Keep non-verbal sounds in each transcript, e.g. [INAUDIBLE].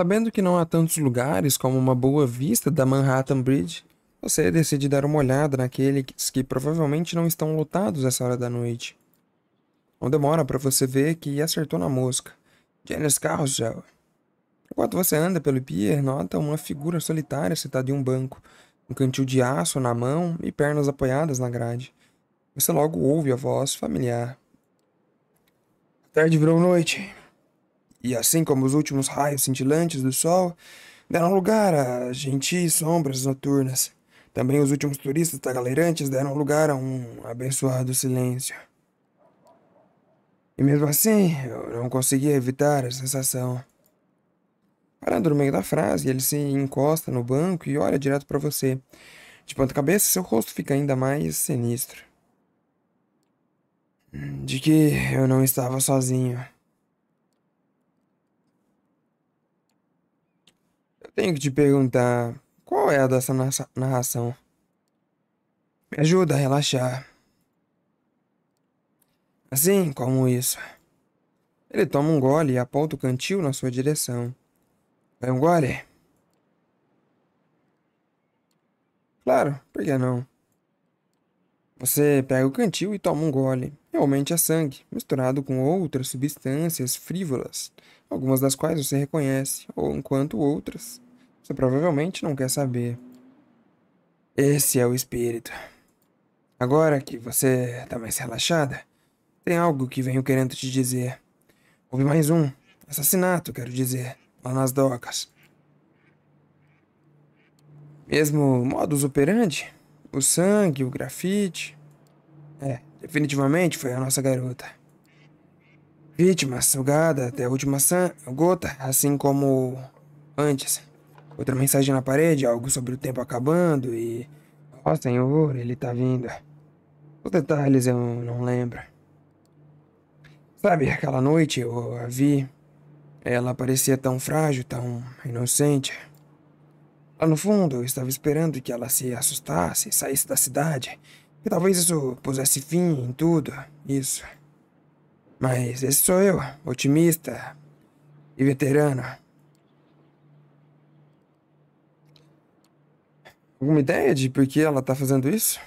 Sabendo que não há tantos lugares como uma boa vista da Manhattan Bridge, você decide dar uma olhada naqueles que provavelmente não estão lotados essa hora da noite. Não demora para você ver que acertou na mosca. Janice Carousel. Enquanto você anda pelo pier, nota uma figura solitária sentada em um banco, um cantil de aço na mão e pernas apoiadas na grade. Você logo ouve a voz familiar. A tarde virou noite e assim como os últimos raios cintilantes do sol, deram lugar a gentis sombras noturnas. Também os últimos turistas tagaleirantes deram lugar a um abençoado silêncio. E mesmo assim, eu não conseguia evitar a sensação. Parando no meio da frase, ele se encosta no banco e olha direto para você. De ponta cabeça, seu rosto fica ainda mais sinistro. De que eu não estava sozinho. Tenho que te perguntar: qual é a dessa narração? Me ajuda a relaxar. Assim como isso. Ele toma um gole e aponta o cantil na sua direção. Vai é um gole? Claro, por que não? Você pega o cantil e toma um gole. Realmente é sangue, misturado com outras substâncias frívolas, algumas das quais você reconhece, ou enquanto outras você provavelmente não quer saber. Esse é o espírito. Agora que você tá mais relaxada, tem algo que venho querendo te dizer. Houve mais um assassinato, quero dizer, lá nas docas. Mesmo modus operandi, o sangue, o grafite. É, definitivamente foi a nossa garota. Vítima sugada até a última gota, assim como antes outra mensagem na parede, algo sobre o tempo acabando e. Ó oh, Senhor, ele tá vindo. Os detalhes eu não lembro. Sabe, aquela noite eu a vi. Ela parecia tão frágil, tão inocente. Lá no fundo, eu estava esperando que ela se assustasse e saísse da cidade. Que talvez isso pusesse fim em tudo. Isso. Mas esse sou eu, otimista e veterano. Alguma ideia de por que ela tá fazendo isso?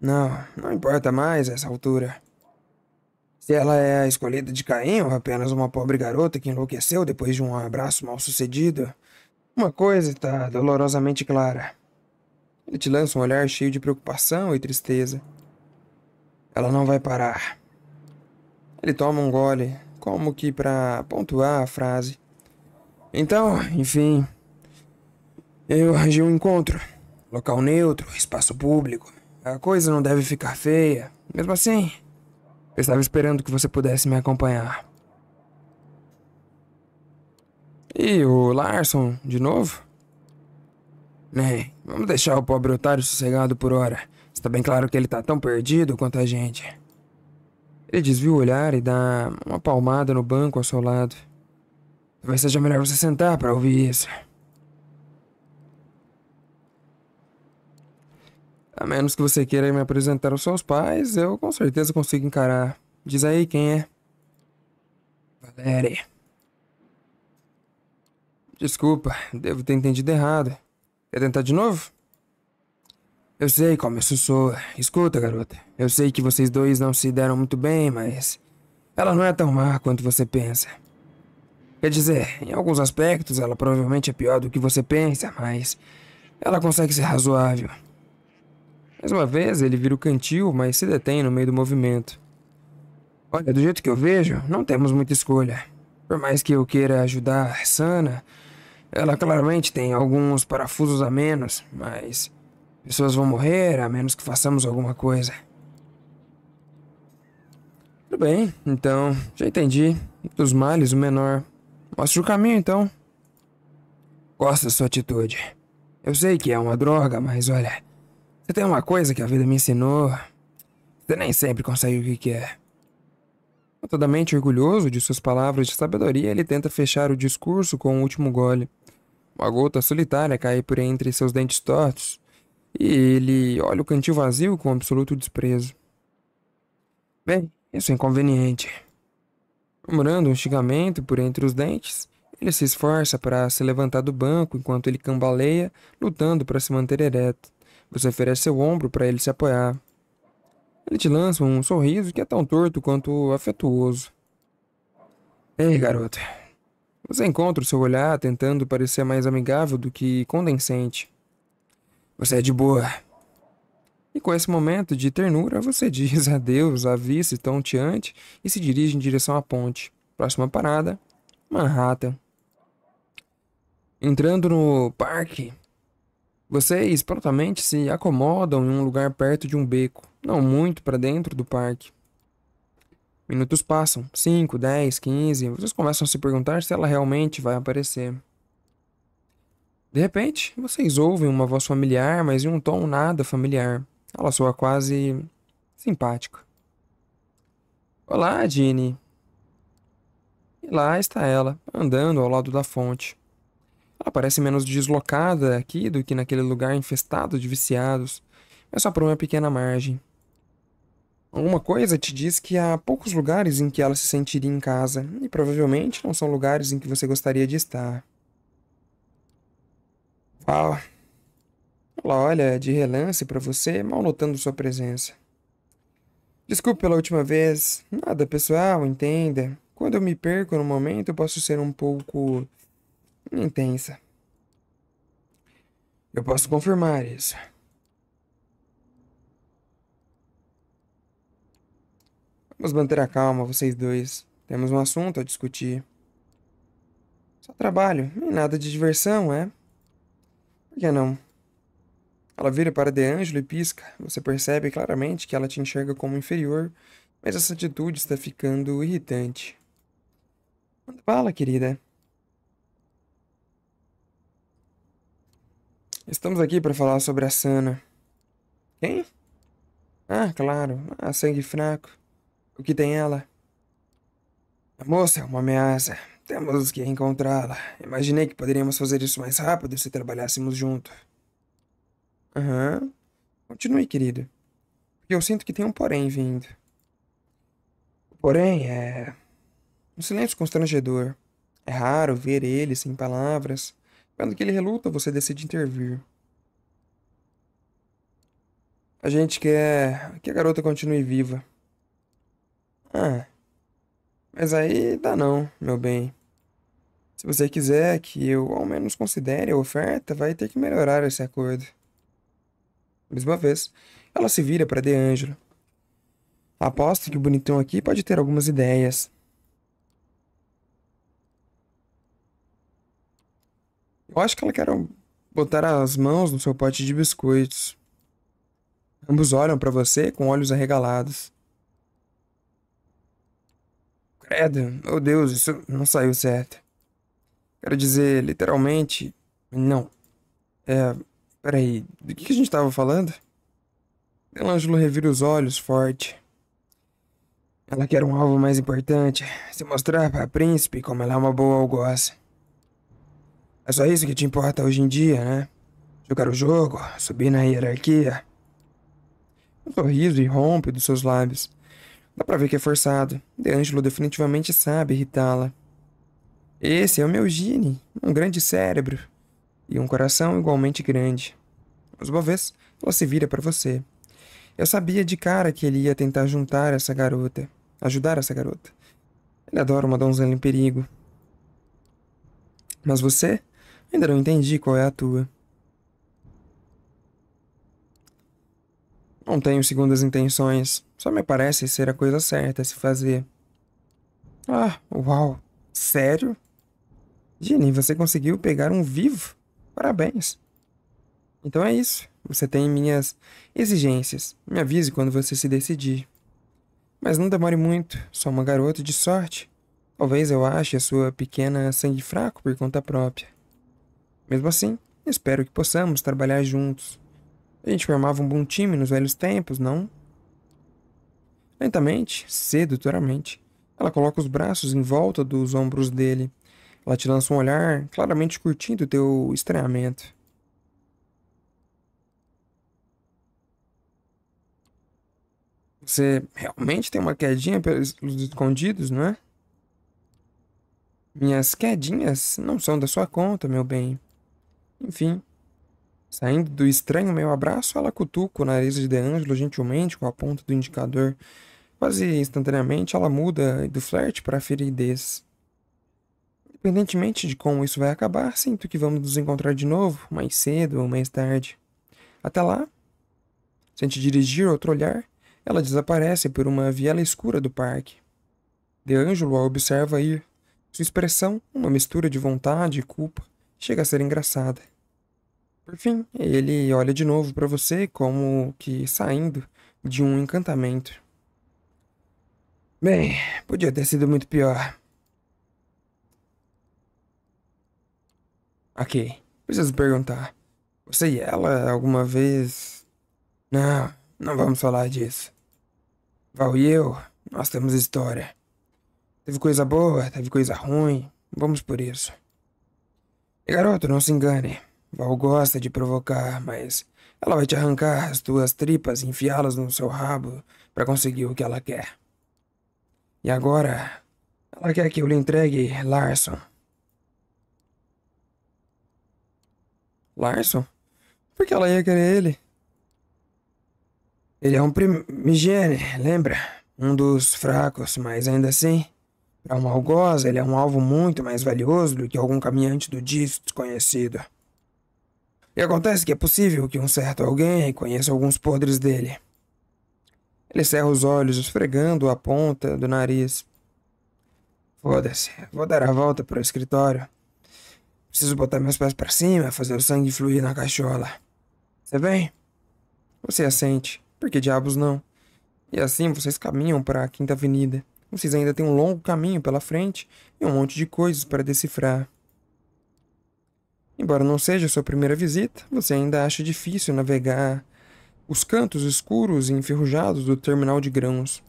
Não, não importa mais essa altura. Se ela é a escolhida de Caim ou apenas uma pobre garota que enlouqueceu depois de um abraço mal sucedido, uma coisa está dolorosamente clara. Ele te lança um olhar cheio de preocupação e tristeza. Ela não vai parar. Ele toma um gole, como que para pontuar a frase. Então, enfim, eu arranjei um encontro. Local neutro, espaço público. A coisa não deve ficar feia. Mesmo assim, eu estava esperando que você pudesse me acompanhar. E o Larson, de novo? Nem. Vamos deixar o pobre otário sossegado por hora. Está bem claro que ele está tão perdido quanto a gente. Ele desvia o olhar e dá uma palmada no banco ao seu lado. Talvez seja melhor você sentar para ouvir isso. A menos que você queira me apresentar aos seus pais, eu com certeza consigo encarar. Diz aí quem é. Valéria. Desculpa, devo ter entendido errado. Quer tentar de novo? Eu sei como isso soa. Escuta, garota. Eu sei que vocês dois não se deram muito bem, mas. Ela não é tão má quanto você pensa. Quer dizer, em alguns aspectos ela provavelmente é pior do que você pensa, mas. Ela consegue ser razoável. Mais uma vez, ele vira o cantil, mas se detém no meio do movimento. Olha, do jeito que eu vejo, não temos muita escolha. Por mais que eu queira ajudar Sana, ela claramente tem alguns parafusos a menos, mas pessoas vão morrer a menos que façamos alguma coisa. Tudo bem, então, já entendi. Dos males, o menor. Mostre o caminho, então. Gosto da sua atitude. Eu sei que é uma droga, mas olha, se tem uma coisa que a vida me ensinou, você nem sempre consegue o que quer. Notadamente orgulhoso de suas palavras de sabedoria, ele tenta fechar o discurso com o um último gole. Uma gota solitária cai por entre seus dentes tortos, e ele olha o cantil vazio com absoluto desprezo. Bem, isso é inconveniente. Murmurando um xingamento por entre os dentes, ele se esforça para se levantar do banco enquanto ele cambaleia, lutando para se manter ereto. Você oferece seu ombro para ele se apoiar. Ele te lança um sorriso que é tão torto quanto afetuoso. Ei, garota. Você encontra o seu olhar tentando parecer mais amigável do que condescente. Você é de boa. E com esse momento de ternura, você [LAUGHS] diz adeus à vice tão teante e se dirige em direção à ponte. Próxima parada, Manhattan. Entrando no parque, vocês prontamente se acomodam em um lugar perto de um beco, não muito para dentro do parque. Minutos passam, 5, 10, 15. Vocês começam a se perguntar se ela realmente vai aparecer. De repente, vocês ouvem uma voz familiar, mas em um tom nada familiar. Ela soa quase simpática. Olá, Ginny. E lá está ela, andando ao lado da fonte. Ela parece menos deslocada aqui do que naquele lugar infestado de viciados, mas é só por uma pequena margem. Alguma coisa te diz que há poucos lugares em que ela se sentiria em casa, e provavelmente não são lugares em que você gostaria de estar. Fala. Ela olha de relance para você, mal notando sua presença. Desculpe pela última vez. Nada pessoal, entenda. Quando eu me perco no momento, eu posso ser um pouco intensa. Eu posso confirmar isso. Vamos manter a calma, vocês dois. Temos um assunto a discutir. Só trabalho, nem nada de diversão, é? Por que não? Ela vira para De Angelo e pisca. Você percebe claramente que ela te enxerga como inferior, mas essa atitude está ficando irritante. Manda bala, querida. Estamos aqui para falar sobre a Sana. Quem? Ah, claro. Ah, sangue fraco. O que tem ela? A moça é uma ameaça. Temos que encontrá-la. Imaginei que poderíamos fazer isso mais rápido se trabalhássemos junto. Aham. Uhum. Continue, querido. Porque eu sinto que tem um porém vindo. O porém é. Um silêncio constrangedor. É raro ver ele sem palavras. Vendo que ele reluta, você decide intervir. A gente quer que a garota continue viva. Ah. Mas aí dá não, meu bem. Se você quiser que eu ao menos considere a oferta, vai ter que melhorar esse acordo. Mesma vez, ela se vira para De Angelo. Aposto que o bonitão aqui pode ter algumas ideias. Eu acho que ela quer botar as mãos no seu pote de biscoitos. Ambos olham para você com olhos arregalados. Credo, meu Deus, isso não saiu certo. Quero dizer, literalmente, não. É, peraí, do que a gente estava falando? Delângelo revira os olhos forte. Ela quer um alvo mais importante, se mostrar para a príncipe como ela é uma boa algoz. É só isso que te importa hoje em dia, né? Jogar o jogo, subir na hierarquia. Um sorriso irrompe dos seus lábios. Dá pra ver que é forçado. De Angelo definitivamente sabe irritá-la. Esse é o meu Gini, um grande cérebro. E um coração igualmente grande. Mas uma vez, ela se vira para você. Eu sabia de cara que ele ia tentar juntar essa garota. Ajudar essa garota. Ele adora uma donzela em perigo. Mas você Ainda não entendi qual é a tua. Não tenho segundas intenções. Só me parece ser a coisa certa a se fazer. Ah, uau. Sério? Jenny, você conseguiu pegar um vivo? Parabéns. Então é isso. Você tem minhas exigências. Me avise quando você se decidir. Mas não demore muito. Sou uma garota de sorte. Talvez eu ache a sua pequena sangue fraco por conta própria. Mesmo assim, espero que possamos trabalhar juntos. A gente formava um bom time nos velhos tempos, não? Lentamente, sedutoramente, ela coloca os braços em volta dos ombros dele. Ela te lança um olhar, claramente curtindo teu estranhamento. Você realmente tem uma quedinha pelos escondidos, não é? Minhas quedinhas não são da sua conta, meu bem. Enfim, saindo do estranho meu abraço, ela cutuca o nariz de DeAngelo gentilmente com a ponta do indicador. Quase instantaneamente, ela muda do flerte para a feridez. Independentemente de como isso vai acabar, sinto que vamos nos encontrar de novo, mais cedo ou mais tarde. Até lá, sente dirigir outro olhar, ela desaparece por uma viela escura do parque. De Ângelo a observa ir. Sua expressão, uma mistura de vontade e culpa, chega a ser engraçada. Por fim, ele olha de novo para você como que saindo de um encantamento. Bem, podia ter sido muito pior. Ok, preciso perguntar. Você e ela alguma vez. Não, não vamos falar disso. Val e eu, nós temos história. Teve coisa boa, teve coisa ruim. Vamos por isso. E, garoto, não se engane. Val gosta de provocar, mas ela vai te arrancar as tuas tripas e enfiá-las no seu rabo para conseguir o que ela quer. E agora, ela quer que eu lhe entregue Larson. Larson? Por que ela ia querer ele? Ele é um primigene, lembra? Um dos fracos, mas ainda assim, para um algoz, ele é um alvo muito mais valioso do que algum caminhante do disco desconhecido. E acontece que é possível que um certo alguém conheça alguns podres dele. Ele cerra os olhos, esfregando a ponta do nariz. Foda-se, vou dar a volta para o escritório. Preciso botar meus pés para cima, fazer o sangue fluir na caixola. Você vem? Você assente. Por que diabos não? E assim vocês caminham para a Quinta Avenida. Vocês ainda têm um longo caminho pela frente e um monte de coisas para decifrar. Embora não seja sua primeira visita, você ainda acha difícil navegar os cantos escuros e enferrujados do terminal de grãos.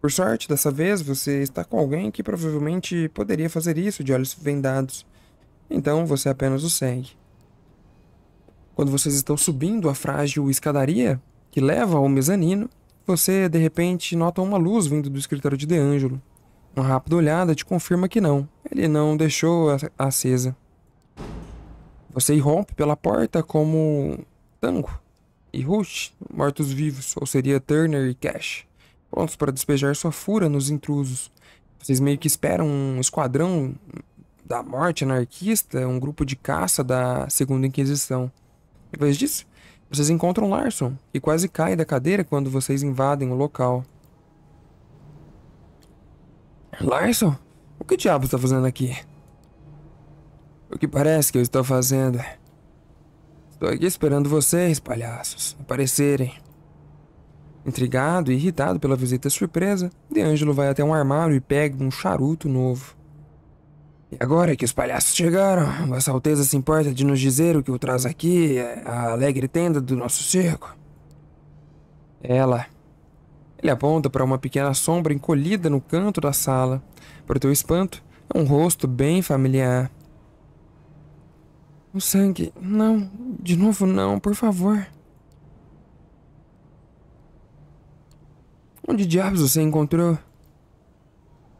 Por sorte, dessa vez você está com alguém que provavelmente poderia fazer isso de olhos vendados, então você apenas o segue. Quando vocês estão subindo a frágil escadaria que leva ao mezanino, você de repente nota uma luz vindo do escritório de De Angelo. Uma rápida olhada te confirma que não, ele não deixou acesa. Você irrompe pela porta como Tango e Rush, mortos-vivos, ou seria Turner e Cash, prontos para despejar sua fura nos intrusos. Vocês meio que esperam um esquadrão da morte anarquista, um grupo de caça da Segunda Inquisição. Em vez disso, vocês encontram Larson, que quase cai da cadeira quando vocês invadem o local. Larson? O que diabo está fazendo aqui? O que parece que eu estou fazendo? Estou aqui esperando vocês, palhaços, aparecerem. Intrigado e irritado pela visita surpresa, De Angelo vai até um armário e pega um charuto novo. E agora que os palhaços chegaram, Vossa Alteza se importa de nos dizer o que o traz aqui, a alegre tenda do nosso circo? Ela. Ele aponta para uma pequena sombra encolhida no canto da sala. Para o teu espanto, é um rosto bem familiar. O sangue. Não. De novo, não, por favor. Onde diabos você encontrou?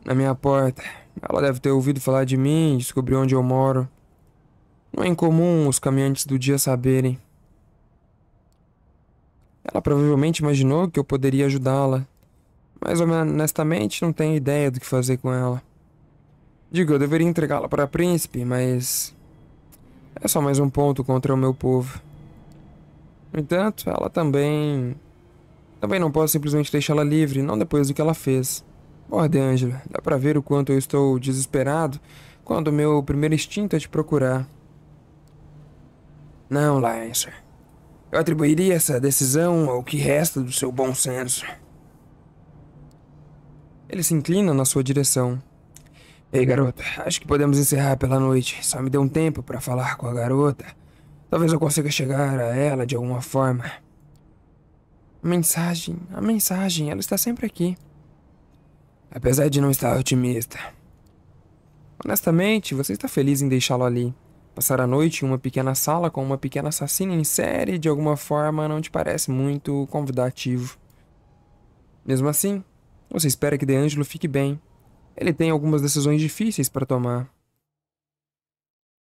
Na minha porta. Ela deve ter ouvido falar de mim e descobriu onde eu moro. Não é incomum os caminhantes do dia saberem. Ela provavelmente imaginou que eu poderia ajudá-la, mas honestamente não tenho ideia do que fazer com ela. Digo, eu deveria entregá-la para a príncipe, mas é só mais um ponto contra o meu povo. No entanto, ela também. Também não posso simplesmente deixá-la livre, não depois do que ela fez. Borda, Angela, dá pra ver o quanto eu estou desesperado quando meu primeiro instinto é te procurar. Não, Lancer. Eu atribuiria essa decisão ao que resta do seu bom senso. Ele se inclina na sua direção. Ei, garota, acho que podemos encerrar pela noite. Só me dê um tempo para falar com a garota. Talvez eu consiga chegar a ela de alguma forma. A mensagem, a mensagem, ela está sempre aqui. Apesar de não estar otimista. Honestamente, você está feliz em deixá-lo ali. Passar a noite em uma pequena sala com uma pequena assassina em série de alguma forma não te parece muito convidativo. Mesmo assim, você espera que De Angelo fique bem ele tem algumas decisões difíceis para tomar.